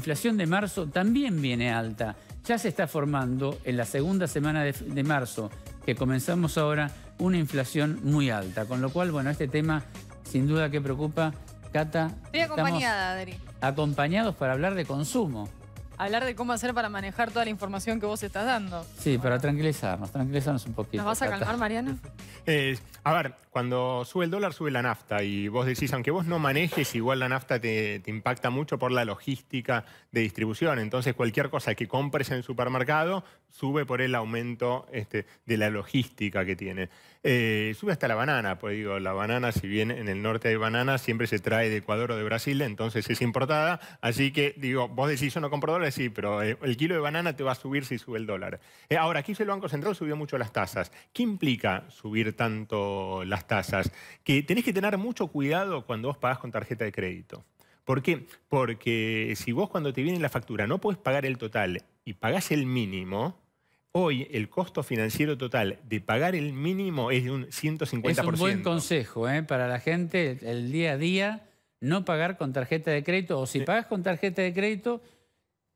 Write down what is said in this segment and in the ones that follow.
inflación de marzo también viene alta. Ya se está formando en la segunda semana de, marzo, que comenzamos ahora, una inflación muy alta. Con lo cual, bueno, este tema sin duda que preocupa. Cata, Estoy acompañada, Adri. Acompañados para hablar de consumo hablar de cómo hacer para manejar toda la información que vos estás dando. Sí, para tranquilizarnos, tranquilizarnos un poquito. ¿Nos vas a calmar, Mariana? Eh, a ver, cuando sube el dólar, sube la nafta. Y vos decís, aunque vos no manejes, igual la nafta te, impacta mucho por la logística de distribución. Entonces, cualquier cosa que compres en el supermercado sube por el aumento este, de la logística que tiene. Eh, sube hasta la banana, pues digo, la banana, si bien en el norte hay banana, siempre se trae de Ecuador o de Brasil, entonces es importada. Así que, digo, vos decís, yo no compro dólares, sí, pero eh, el kilo de banana te va a subir si sube el dólar. Eh, ahora, aquí el Banco Central? Subió mucho las tasas. ¿Qué implica subir tanto las tasas, que tenés que tener mucho cuidado cuando vos pagás con tarjeta de crédito. ¿Por qué? Porque si vos cuando te viene la factura no podés pagar el total y pagás el mínimo, hoy el costo financiero total de pagar el mínimo es de un 150%. Es un buen consejo ¿eh? para la gente el día a día, no pagar con tarjeta de crédito o si pagas con tarjeta de crédito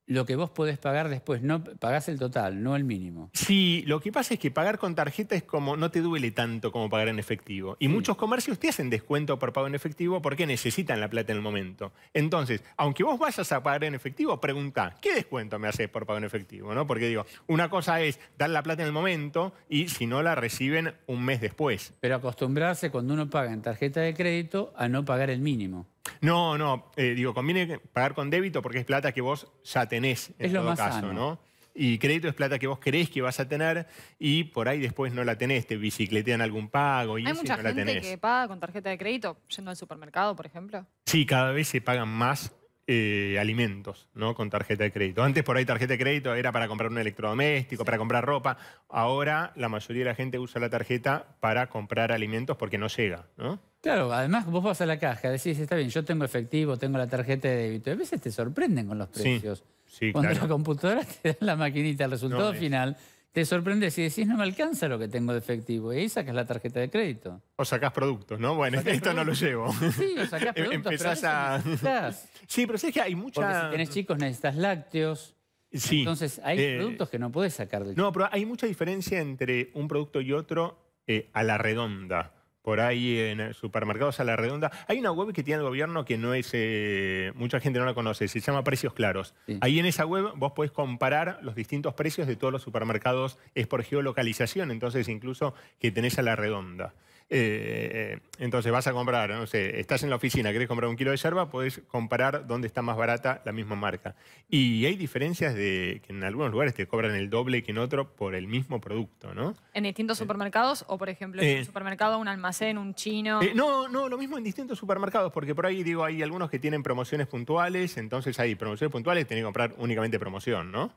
lo que vos podés pagar después, no pagás el total, no el mínimo. Sí, lo que pasa es que pagar con tarjeta es como, no te duele tanto como pagar en efectivo. Y muchos comercios te hacen descuento por pago en efectivo porque necesitan la plata en el momento. Entonces, aunque vos vayas a pagar en efectivo, pregunta, ¿qué descuento me haces por pago en efectivo? ¿No? Porque digo, una cosa es dar la plata en el momento y si no la reciben un mes después. Pero acostumbrarse cuando uno paga en tarjeta de crédito a no pagar el mínimo. No, no, eh, digo, conviene pagar con débito porque es plata que vos ya tenés en es todo lo caso, ¿no? Y crédito es plata que vos creés que vas a tener y por ahí después no la tenés, te bicicletean algún pago y Hay no la gente que paga con tarjeta de crédito yendo al supermercado, por ejemplo. Sí, cada vez se pagan más eh, alimentos, ¿no? Con tarjeta de crédito. Antes por ahí tarjeta de crédito era para comprar un electrodoméstico, para comprar ropa. Ahora la mayoría de la gente usa la tarjeta para comprar alimentos porque no llega, ¿no? Claro, además vos vas a la caja, decís, está bien, yo tengo efectivo, tengo la tarjeta de débito. A veces te sorprenden con los precios. Sí, claro. Cuando la computadora te da la maquinita, el resultado final te sorprende si decís no me alcanza lo que tengo de efectivo. Y ahí sacas la tarjeta de crédito. O sacás productos, ¿no? Bueno, esto no lo llevo. Sí, o sacás em, productos. Empezás a. Sí, pero es que hay mucha. Porque si tenés chicos necesitas lácteos. Sí. Entonces hay eh, productos que no puedes sacar del No, pero hay mucha diferencia entre un producto y otro eh, a la redonda por ahí en supermercados a la redonda. Hay una web que tiene el gobierno que no es, eh, mucha gente no la conoce, se llama Precios Claros. Ahí en esa web vos podés comparar los distintos precios de todos los supermercados, es por geolocalización, entonces incluso que tenés a la redonda. Eh, eh, entonces vas a comprar, no sé, estás en la oficina, querés comprar un kilo de yerba, puedes comparar dónde está más barata la misma marca. Y hay diferencias de que en algunos lugares te cobran el doble que en otro por el mismo producto, ¿no? ¿En distintos eh, supermercados o, por ejemplo, en un supermercado, un almacén, un chino? no, no, lo mismo en distintos supermercados, porque por ahí, digo, hay algunos que tienen promociones puntuales, entonces hay promociones puntuales, tenés que comprar únicamente promoción, ¿no?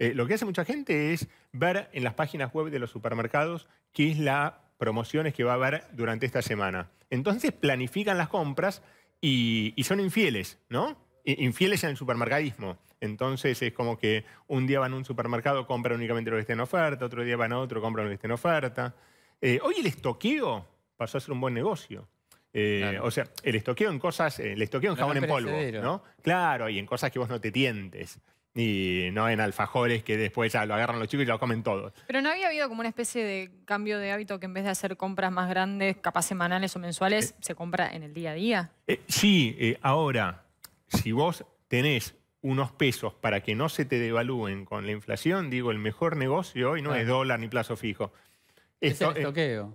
lo que hace mucha gente es ver en las páginas web de los supermercados qué es la promociones que va a haber durante esta semana. Entonces planifican las compras y, son infieles, ¿no? Infieles en el supermercadismo. Entonces es como que un día van a un supermercado, compran únicamente lo que esté en oferta, otro día van a otro, compran lo que esté en oferta. Eh, hoy el estoqueo pasó a ser un buen negocio. Eh, o sea, el estoqueo en cosas, eh, el estoqueo en jabón en polvo, ¿no? Claro, y en cosas que vos no te tientes y no en alfajores que después ya lo agarran los chicos y lo comen todos. Pero no había habido como una especie de cambio de hábito que en vez de hacer compras más grandes, capaz semanales o mensuales, eh. se compra en el día a día. Eh, sí, eh, ahora, si vos tenés unos pesos para que no se te devalúen con la inflación, digo, el mejor negocio hoy no ah. es dólar ni plazo fijo. Esto, es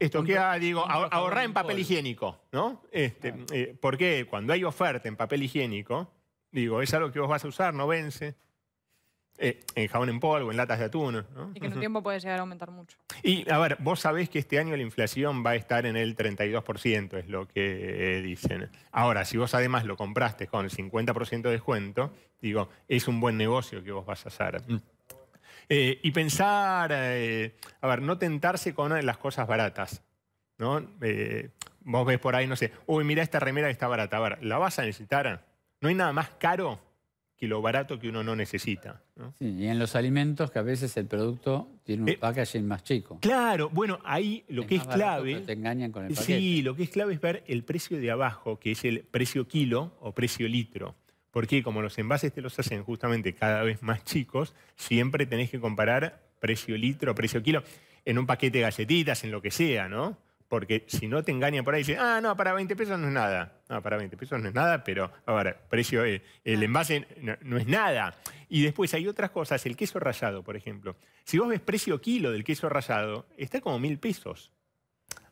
Estoquea, digo, ahorrar en papel higiénico, ¿no? Este, porque cuando hay oferta en papel higiénico, digo, es algo que vos vas a usar, no vence, eh, en jabón en polvo, en latas de atún. ¿no? Y que en un tiempo puede llegar a aumentar mucho. Y a ver, vos sabés que este año la inflación va a estar en el 32%, es lo que eh, dicen. Ahora, si vos además lo compraste con 50% de descuento, digo, es un buen negocio que vos vas a hacer. Mm. Eh, y pensar, a ver, no tentarse con las cosas baratas. ¿no? vos ves por ahí, no sé, uy, mira esta remera que está barata. A ver, ¿la vas a necesitar? ¿No hay nada más caro? que lo barato que uno no necesita. Sí, y en los alimentos que a veces el producto tiene un eh, packaging más chico. Claro, bueno, ahí lo que es clave... Te engañan con el paquete. Sí, lo que es clave es ver el precio de abajo, que es el precio kilo o precio litro. Porque como los envases te los hacen justamente cada vez más chicos, siempre tenés que comparar precio litro, precio kilo, en un paquete de galletitas, en lo que sea, ¿no? Porque si no te engañan por ahí, dicen, ah, no, para 20 pesos no es nada. No, para 20 pesos no es nada, pero ahora, precio, eh, el, ah. envase no, es nada. Y después hay otras cosas, el queso rallado, por ejemplo. Si vos ves precio kilo del queso rallado, está como mil pesos.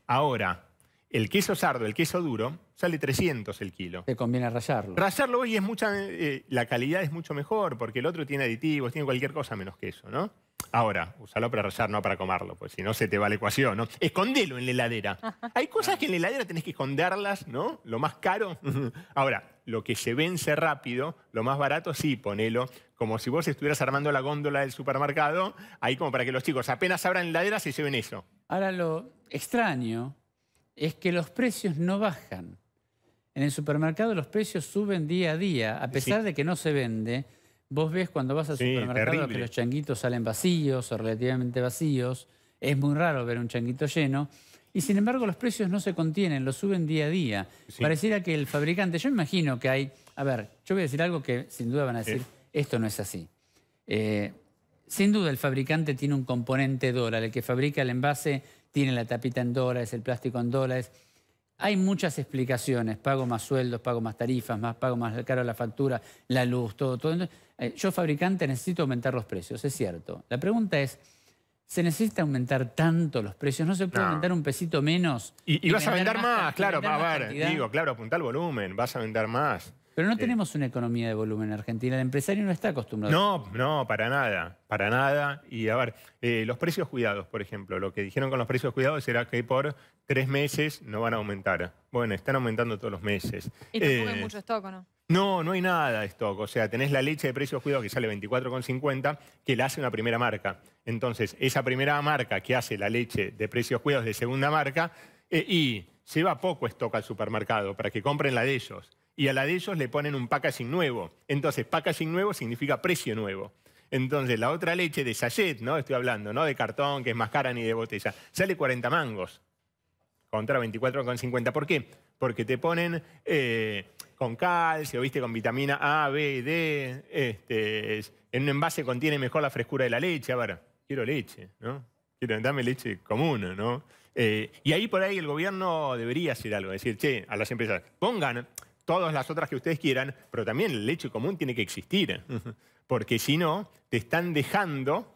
Ahora, el queso sardo, el queso duro, sale 300 el kilo. Te conviene rallarlo. Rallarlo hoy es mucha, eh, la calidad es mucho mejor, porque el otro tiene aditivos, tiene cualquier cosa menos queso, ¿no? Ahora, usalo para rayar, no para comerlo, pues si no se te va la ecuación, Escondelo en la heladera. Hay cosas que en la heladera tenés que esconderlas, ¿no? Lo más caro. Ahora, lo que se vence rápido, lo más barato, sí, ponelo. Como si vos estuvieras armando la góndola del supermercado, ahí como para que los chicos apenas abran la heladera se lleven eso. Ahora, lo extraño es que los precios no bajan. En el supermercado los precios suben día a día, a pesar de que no se vende Vos ves cuando vas al supermercado que los changuitos salen vacíos o relativamente vacíos. Es muy raro ver un changuito lleno. Y sin embargo los precios no se contienen, los suben día a día. Pareciera que el fabricante, yo imagino que hay... A ver, yo voy a decir algo que sin duda van a decir, esto no es así. Eh, sin duda el fabricante tiene un componente dólar, el que fabrica el envase tiene la tapita en dólares, el plástico en dólares, hay muchas explicaciones, pago más sueldos, pago más tarifas, más pago más caro la factura, la luz, todo, todo. Eh, yo fabricante necesito aumentar los precios, es cierto. La pregunta es, ¿se necesita aumentar tanto los precios? ¿No se puede aumentar un pesito menos? Y, vas a vender más, claro, a ver, digo, claro, apunta el volumen, vas a vender más. Pero no tenemos una economía de volumen en Argentina. El empresario no está acostumbrado. No, no, para nada, para nada. Y a ver, eh, los precios cuidados, por ejemplo, lo que dijeron con los precios cuidados era que por tres meses no van a aumentar. Bueno, están aumentando todos los meses. Y no hay eh, mucho stock, ¿no? No, no hay nada de stock. O sea, tenés la leche de precios cuidados que sale 24,50, que la hace una primera marca. Entonces, esa primera marca que hace la leche de precios cuidados de segunda marca, eh, y lleva poco stock al supermercado para que compren la de ellos y a la de ellos le ponen un packaging nuevo. Entonces, packaging nuevo significa precio nuevo. Entonces, la otra leche de sachet, ¿no? Estoy hablando, ¿no? De cartón, que es más cara ni de botella. Sale 40 mangos contra 24,50. ¿Por qué? Porque te ponen eh, con calcio, ¿viste? Con vitamina A, B, D. Este, en un envase contiene mejor la frescura de la leche. A quiero leche, ¿no? Quiero, darme leche común, ¿no? Eh, y ahí por ahí el gobierno debería hacer algo. Decir, che, a las empresas, pongan todas las otras que ustedes quieran, pero también el lecho común tiene que existir, porque si no, te están dejando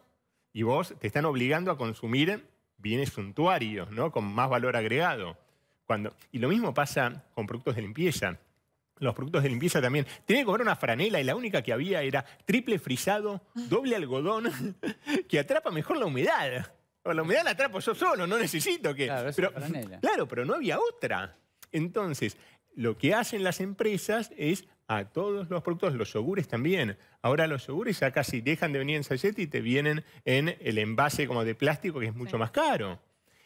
y vos te están obligando a consumir bienes suntuarios, ¿no? con más valor agregado. Cuando, y lo mismo pasa con productos de limpieza. Los productos de limpieza también. Tenía que cobrar una franela y la única que había era triple frisado, doble algodón, que atrapa mejor la humedad. O la humedad la atrapo yo solo, no necesito que... claro, pero no había otra. Entonces, lo que hacen las empresas es a todos los productos, los yogures también. Ahora los yogures ya casi dejan de venir en sachet y te vienen en el envase como de plástico que es mucho más caro.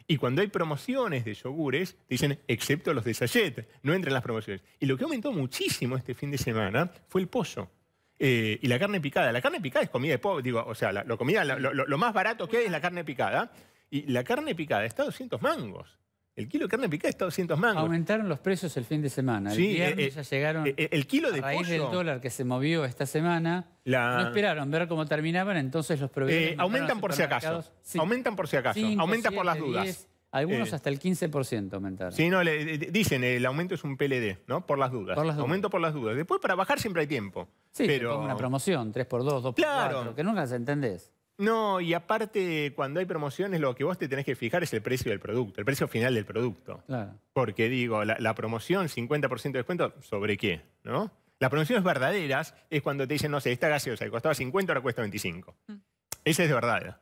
Y cuando hay promociones de yogures, dicen, excepto los de sachet, no entran las promociones. Y lo que aumentó muchísimo este fin de semana fue el pozo eh, y la carne picada. La carne picada es comida de pobre, digo, o sea, lo, lo, más barato que hay es la carne picada. Y la carne picada está a 200 mangos. El kilo de carne picada está 200 mangos. Aumentaron los precios el fin de semana. El viernes eh, ya llegaron eh, el kilo de a raíz del dólar que se movió esta semana. No esperaron ver cómo terminaban, entonces los proveedores... Eh, aumentan, por si acaso, aumentan por si acaso. por las dudas. algunos hasta el 15% aumentaron. Sí, no, le, dicen el aumento es un PLD, ¿no? Por las dudas. Aumento por las dudas. Después para bajar siempre hay tiempo. Sí, pero... una promoción, 3x2, 2x4, claro. que nunca se entendés. No, y aparte, cuando hay promociones, lo que vos te tenés que fijar es el precio del producto, el precio final del producto. Porque digo, la, promoción, 50% de descuento, ¿sobre qué? ¿No? Las promociones verdaderas es cuando te dicen, no sé, esta gaseosa que costaba 50, ahora cuesta 25. Mm. Esa es de verdad.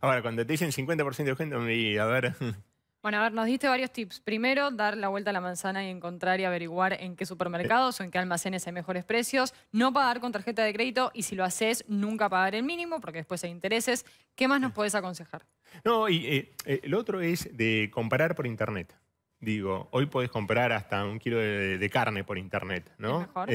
Ahora, cuando te dicen 50% de descuento, a ver, Bueno, a ver, nos diste varios tips. Primero, dar la vuelta a la manzana y encontrar y averiguar en qué supermercados o en qué almacenes hay mejores precios. No pagar con tarjeta de crédito y si lo haces, nunca pagar el mínimo porque después hay intereses. ¿Qué más nos puedes aconsejar? No, y el eh, eh, otro es de comprar por internet. Digo, hoy podés comprar hasta un kilo de, carne por internet, ¿no? mejor?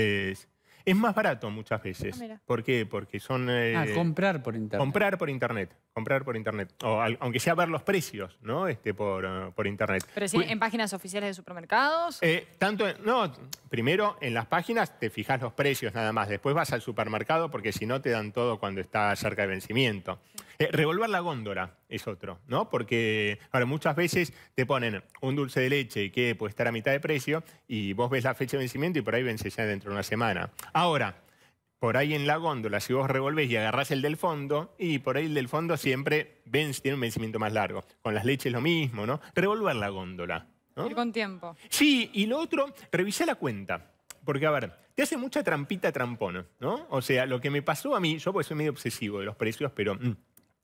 Es más barato muchas veces. Ah, ¿Por qué? Porque son... ah, eh, comprar por internet. Comprar por internet. Comprar por internet. O aunque sea ver los precios, ¿no? Este, por, ah, internet. ¿Pero sí, en páginas oficiales de supermercados? Eh, tanto... no, primero en las páginas te fijas los precios nada más. Después vas al supermercado porque si no te dan todo cuando está cerca de vencimiento. Eh, revolver la góndola es otro, ¿no? Porque, ahora, muchas veces te ponen un dulce de leche que puede estar a mitad de precio y vos ves la fecha de vencimiento y por ahí vence ya dentro de una semana. Ahora, por ahí en la góndola, si vos revolvés y agarrás el del fondo, y por ahí el del fondo siempre vence, tiene un vencimiento más largo. Con las leches lo mismo, ¿no? Revolver la góndola. Y con tiempo. Sí, y lo otro, revisá la cuenta. Porque, a ver, te hace mucha trampita trampón, ¿no? O sea, lo que me pasó a mí, yo pues soy medio obsesivo de los precios, pero... Mm,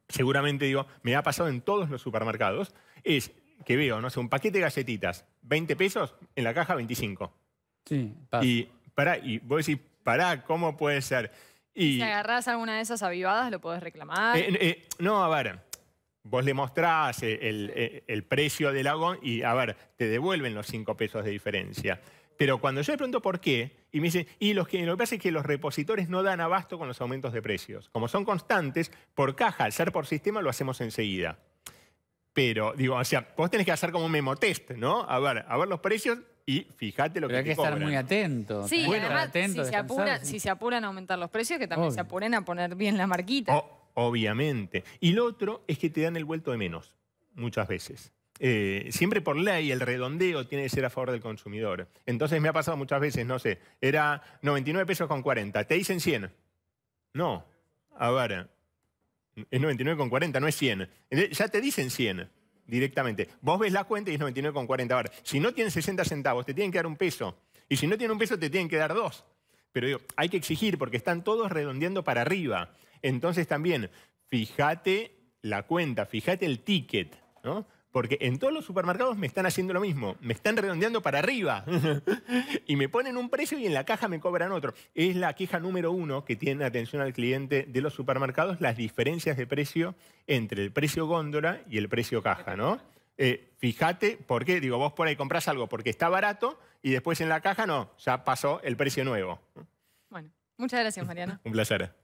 seguramente digo, me ha pasado en todos los supermercados, es que veo, no sé, un paquete de galletitas, 20 pesos, en la caja 25. Sí, Y, para, y vos decís, pará, ¿cómo puede ser? Y, si agarrás alguna de esas avivadas, lo podés reclamar. Eh, eh, no, a ver, vos le mostrás eh, el, el precio del agón y, a ver, te devuelven los 5 pesos de diferencia. Pero cuando yo le pregunto por qué, y me dicen, y los que, lo que pasa es que los repositores no dan abasto con los aumentos de precios. Como son constantes, por caja, al ser por sistema, lo hacemos enseguida. Pero, digo, o sea, vos tenés que hacer como un memo test, ¿no? A ver, a ver los precios y fíjate lo Pero que hay que estar muy atento. Sí, además, si, se apuran a aumentar los precios, que también se apuren a poner bien la marquita. obviamente. Y lo otro es que te dan el vuelto de menos, muchas veces. Eh, siempre por ley el redondeo tiene que ser a favor del consumidor. Entonces me ha pasado muchas veces, no sé, era 99 pesos con 40, te dicen 100. No, a ver, es 99 con 40, no es 100. Ya te dicen 100 directamente. Vos ves la cuenta y es 99 con 40. A ver, si no tienen 60 centavos, te tienen que dar un peso. Y si no tienen un peso, te tienen que dar dos. Pero digo, hay que exigir porque están todos redondeando para arriba. Entonces también, fíjate la cuenta, fíjate el ticket, ¿no? Porque en todos los supermercados me están haciendo lo mismo, me están redondeando para arriba y me ponen un precio y en la caja me cobran otro. Es la queja número uno que tiene atención al cliente de los supermercados, las diferencias de precio entre el precio góndola y el precio caja, ¿no? Eh, fíjate, ¿por qué? Digo, vos por ahí compras algo porque está barato y después en la caja no, ya pasó el precio nuevo. Bueno, muchas gracias, Mariana. un placer.